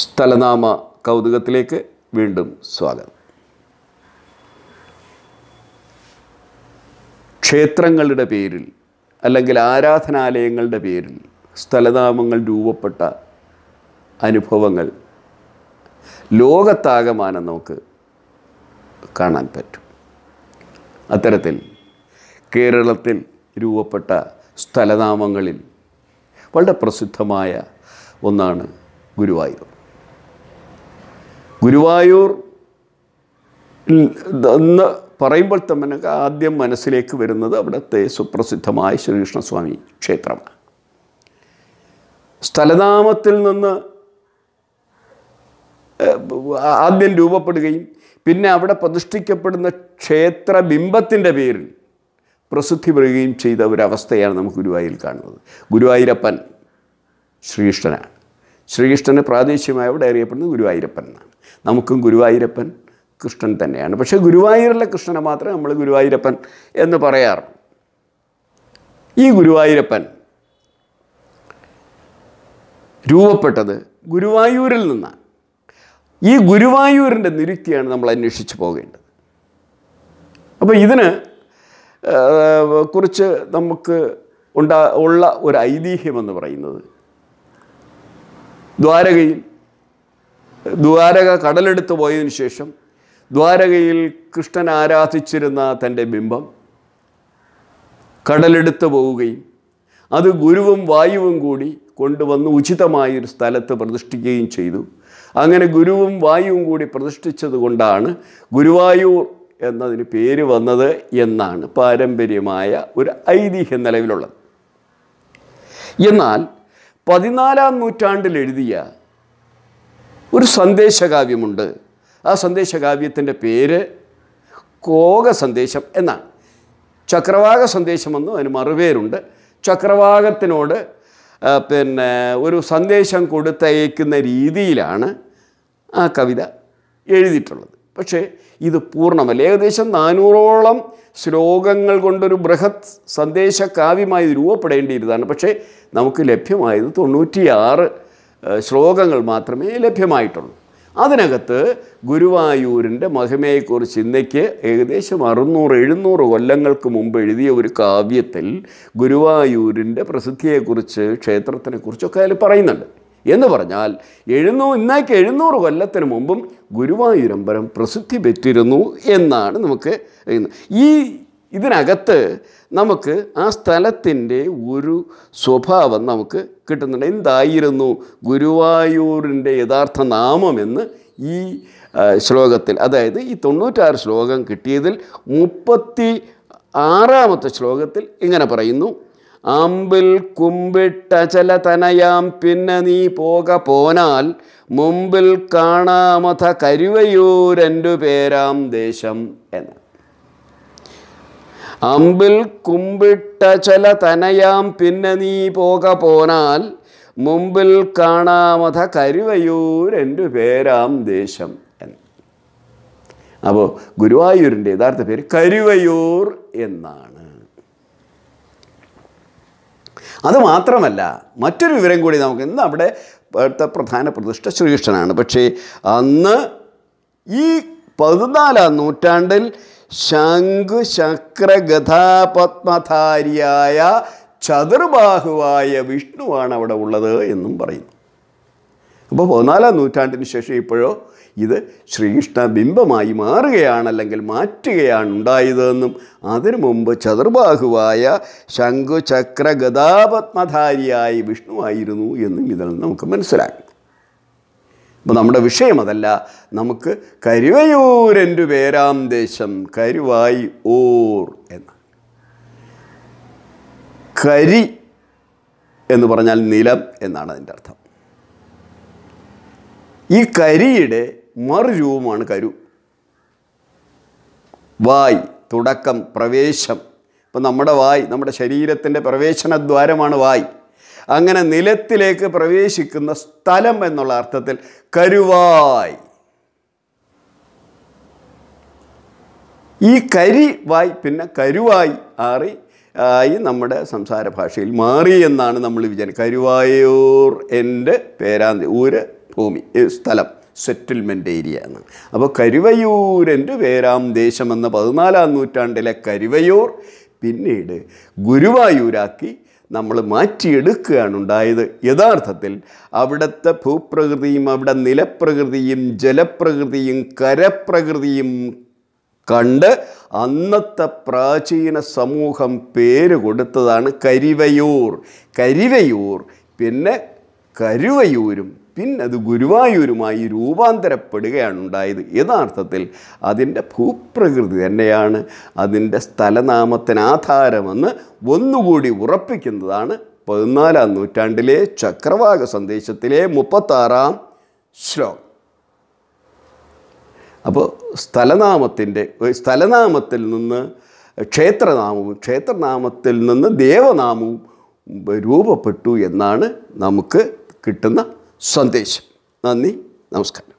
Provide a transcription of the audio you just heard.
സ്ഥലനാമ കൗതുകത്തിലേക്ക് വീണ്ടും സ്വാഗതം ക്ഷേത്രങ്ങളുടെ പേരിൽ അല്ലെങ്കിൽ ആരാധനാലയങ്ങളുടെ പേരിൽ സ്ഥലനാമങ്ങൾ രൂപപ്പെട്ട അനുഭവങ്ങൾ ലോകത്താകമാനം നമുക്ക് കാണാൻ പറ്റും അത്തരത്തിൽ കേരളത്തിൽ രൂപപ്പെട്ട സ്ഥലനാമങ്ങളിൽ വളരെ പ്രസിദ്ധമായ ഒന്നാണ് ഗുരുവായൂർ ഗുരുവായൂർ എന്ന് പറയുമ്പോൾ തന്നെ ആദ്യം മനസ്സിലേക്ക് വരുന്നത് അവിടുത്തെ സുപ്രസിദ്ധമായ ശ്രീകൃഷ്ണസ്വാമി ക്ഷേത്രമാണ് സ്ഥലനാമത്തിൽ നിന്ന് ആദ്യം രൂപപ്പെടുകയും പിന്നെ അവിടെ പ്രതിഷ്ഠിക്കപ്പെടുന്ന ക്ഷേത്ര ബിംബത്തിൻ്റെ പേരിൽ പ്രസിദ്ധി വരികയും ചെയ്ത ഒരവസ്ഥയാണ് നമുക്ക് ഗുരുവായൂരിൽ കാണുന്നത് ഗുരുവായൂരപ്പൻ ശ്രീകൃഷ്ണനാണ് ശ്രീകൃഷ്ണന് അവിടെ അറിയപ്പെടുന്നത് ഗുരുവായൂരപ്പൻ എന്നാണ് നമുക്കും ഗുരുവായൂരപ്പൻ കൃഷ്ണൻ തന്നെയാണ് പക്ഷേ ഗുരുവായൂരിലെ കൃഷ്ണനെ മാത്രമേ നമ്മൾ ഗുരുവായൂരപ്പൻ എന്ന് പറയാറ് ഈ ഗുരുവായൂരപ്പൻ രൂപപ്പെട്ടത് ഗുരുവായൂരിൽ നിന്നാണ് ഈ ഗുരുവായൂരിൻ്റെ നിരുക്തിയാണ് നമ്മൾ അന്വേഷിച്ച് പോകേണ്ടത് അപ്പോൾ ഇതിന് കുറിച്ച് നമുക്ക് ഉണ്ടാ ഉള്ള ഒരു ഐതിഹ്യമെന്ന് പറയുന്നത് ദ്വാരകയിൽ ദ്വാരക കടലെടുത്ത് പോയതിനു ശേഷം ദ്വാരകയിൽ കൃഷ്ണൻ ആരാധിച്ചിരുന്ന തൻ്റെ ബിംബം കടലെടുത്ത് പോവുകയും അത് ഗുരുവും വായുവും കൂടി കൊണ്ടുവന്ന് ഉചിതമായ ഒരു സ്ഥലത്ത് പ്രതിഷ്ഠിക്കുകയും ചെയ്തു അങ്ങനെ ഗുരുവും വായുവും കൂടി പ്രതിഷ്ഠിച്ചത് കൊണ്ടാണ് ഗുരുവായൂർ എന്നതിന് പേര് വന്നത് എന്നാണ് പാരമ്പര്യമായ ഒരു ഐതിഹ്യ നിലവിലുള്ളത് എന്നാൽ പതിനാലാം നൂറ്റാണ്ടിൽ എഴുതിയ ഒരു സന്ദേശകാവ്യമുണ്ട് ആ സന്ദേശകാവ്യത്തിൻ്റെ പേര് കോക സന്ദേശം എന്നാണ് ചക്രവാക സന്ദേശമെന്നും അതിന് മറുപേരുണ്ട് ചക്രവാകത്തിനോട് പിന്നെ ഒരു സന്ദേശം കൊടുത്തയക്കുന്ന രീതിയിലാണ് ആ കവിത എഴുതിയിട്ടുള്ളത് പക്ഷേ ഇത് പൂർണ്ണമല്ല ഏകദേശം നാനൂറോളം ശ്ലോകങ്ങൾ കൊണ്ടൊരു ബൃഹത് സന്ദേശ കാവ്യമായി രൂപപ്പെടേണ്ടിയിരുന്നതാണ് പക്ഷേ നമുക്ക് ലഭ്യമായത് തൊണ്ണൂറ്റിയാറ് ശ്ലോകങ്ങൾ മാത്രമേ ലഭ്യമായിട്ടുള്ളൂ അതിനകത്ത് ഗുരുവായൂരിൻ്റെ മഹിമയെക്കുറിച്ച് ഇന്നയ്ക്ക് ഏകദേശം അറുന്നൂറ് എഴുന്നൂറ് കൊല്ലങ്ങൾക്ക് മുമ്പ് എഴുതിയ ഒരു കാവ്യത്തിൽ ഗുരുവായൂരിൻ്റെ പ്രസിദ്ധിയെക്കുറിച്ച് ക്ഷേത്രത്തിനെക്കുറിച്ചൊക്കെ അതിൽ പറയുന്നുണ്ട് എന്ന് പറഞ്ഞാൽ എഴുന്നൂ ഇന്നേക്ക് എഴുന്നൂറ് കൊല്ലത്തിന് മുമ്പും ഗുരുവായൂരമ്പലം പ്രസിദ്ധി പെറ്റിരുന്നു എന്നാണ് നമുക്ക് ഈ ഇതിനകത്ത് നമുക്ക് ആ സ്ഥലത്തിൻ്റെ ഒരു സ്വഭാവം നമുക്ക് കിട്ടുന്നുണ്ട് എന്തായിരുന്നു ഗുരുവായൂരിൻ്റെ യഥാർത്ഥ നാമമെന്ന് ഈ ശ്ലോകത്തിൽ അതായത് ഈ തൊണ്ണൂറ്റാറ് ശ്ലോകം കിട്ടിയതിൽ മുപ്പത്തി ആറാമത്തെ ശ്ലോകത്തിൽ ഇങ്ങനെ പറയുന്നു അമ്പിൽ ചില തനയാം പിന്നെ നീ പോക പോനാൽ മുമ്പിൽ കാണാമഥ കരുവയൂരൻ്റു പേരാം ദേശം എന്ന് അമ്പിൽ ചില തനയാം പിന്നെ നീ പോക പോനാൽ മുമ്പിൽ കാണാമഥ കരുവയൂരൻ്റു പേരാം ദേശം എന്ന് അപ്പോൾ ഗുരുവായൂരിൻ്റെ യഥാർത്ഥ പേര് കരുവയൂർ എന്നാണ് അതുമാത്രമല്ല മറ്റൊരു വിവരം കൂടി നമുക്ക് ഇന്ന് അവിടെ പ്രധാന പ്രതിഷ്ഠ ശ്രീകൃഷ്ണനാണ് പക്ഷേ അന്ന് ഈ പതിനാലാം നൂറ്റാണ്ടിൽ ശംഖു ശക്ര ഗതാപത്മധാരിയായ ചതുർബാഹുവായ വിഷ്ണുവാണ് അവിടെ ഉള്ളത് എന്നും പറയുന്നു അപ്പോൾ പതിനാലാം നൂറ്റാണ്ടിന് ശേഷം ഇപ്പോഴോ ഇത് ശ്രീകൃഷ്ണ ബിംബമായി മാറുകയാണ് അല്ലെങ്കിൽ മാറ്റുകയാണ് ഉണ്ടായതെന്നും അതിനു മുമ്പ് ചതുർബാഹുവായ ശംഖുചക്ര ചക്ര വിഷ്ണുവായിരുന്നു എന്നും ഇതിൽ നിന്ന് നമുക്ക് മനസ്സിലാക്കാം അപ്പോൾ നമ്മുടെ വിഷയം അതല്ല നമുക്ക് കരുവയൂരൻ്റെ പേരാം ദേശം കരുവായി ഓർ എന്ന് കരി എന്ന് പറഞ്ഞാൽ നിലം എന്നാണ് അതിൻ്റെ അർത്ഥം ഈ കരിയുടെ മറുരൂപമാണ് കരു വായ് തുടക്കം പ്രവേശം ഇപ്പം നമ്മുടെ വായ് നമ്മുടെ ശരീരത്തിൻ്റെ പ്രവേശനദ്വാരമാണ് വായ് അങ്ങനെ നിലത്തിലേക്ക് പ്രവേശിക്കുന്ന സ്ഥലം എന്നുള്ള അർത്ഥത്തിൽ കരുവായ് ഈ കരി വായ് പിന്നെ കരുവായി ആറി ആയി നമ്മുടെ സംസാര ഭാഷയിൽ മാറി എന്നാണ് നമ്മൾ വിചാരിക്കുന്നത് കരുവായൂർ എൻ്റെ പേരാന്തി ഊര് ഭൂമി സ്ഥലം സെറ്റിൽമെൻ്റ് ഏരിയ എന്ന് അപ്പോൾ കരുവയൂരൻ്റെ പേരാം ദേശമെന്ന പതിനാലാം നൂറ്റാണ്ടിലെ കരുവയൂർ പിന്നീട് ഗുരുവായൂരാക്കി നമ്മൾ മാറ്റിയെടുക്കുകയാണ് ഉണ്ടായത് യഥാർത്ഥത്തിൽ അവിടുത്തെ ഭൂപ്രകൃതിയും അവിടെ നിലപ്രകൃതിയും ജലപ്രകൃതിയും കരപ്രകൃതിയും കണ്ട് അന്നത്തെ പ്രാചീന സമൂഹം പേര് കൊടുത്തതാണ് കരിവയൂർ കരിവയൂർ പിന്നെ കരുവയൂരും പിന്നെ അത് ഗുരുവായൂരുമായി രൂപാന്തരപ്പെടുകയാണ് ഉണ്ടായത് യഥാർത്ഥത്തിൽ അതിൻ്റെ ഭൂപ്രകൃതി തന്നെയാണ് അതിൻ്റെ സ്ഥലനാമത്തിന് ആധാരമെന്ന് ഒന്നുകൂടി ഉറപ്പിക്കുന്നതാണ് പതിനാലാം നൂറ്റാണ്ടിലെ ചക്രവാക സന്ദേശത്തിലെ മുപ്പത്താറാം ശ്ലോകം അപ്പോൾ സ്ഥലനാമത്തിൻ്റെ സ്ഥലനാമത്തിൽ നിന്ന് ക്ഷേത്രനാമവും ക്ഷേത്രനാമത്തിൽ നിന്ന് ദേവനാമവും രൂപപ്പെട്ടു എന്നാണ് നമുക്ക് കിട്ടുന്ന സന്ദേശം നന്ദി നമസ്കാരം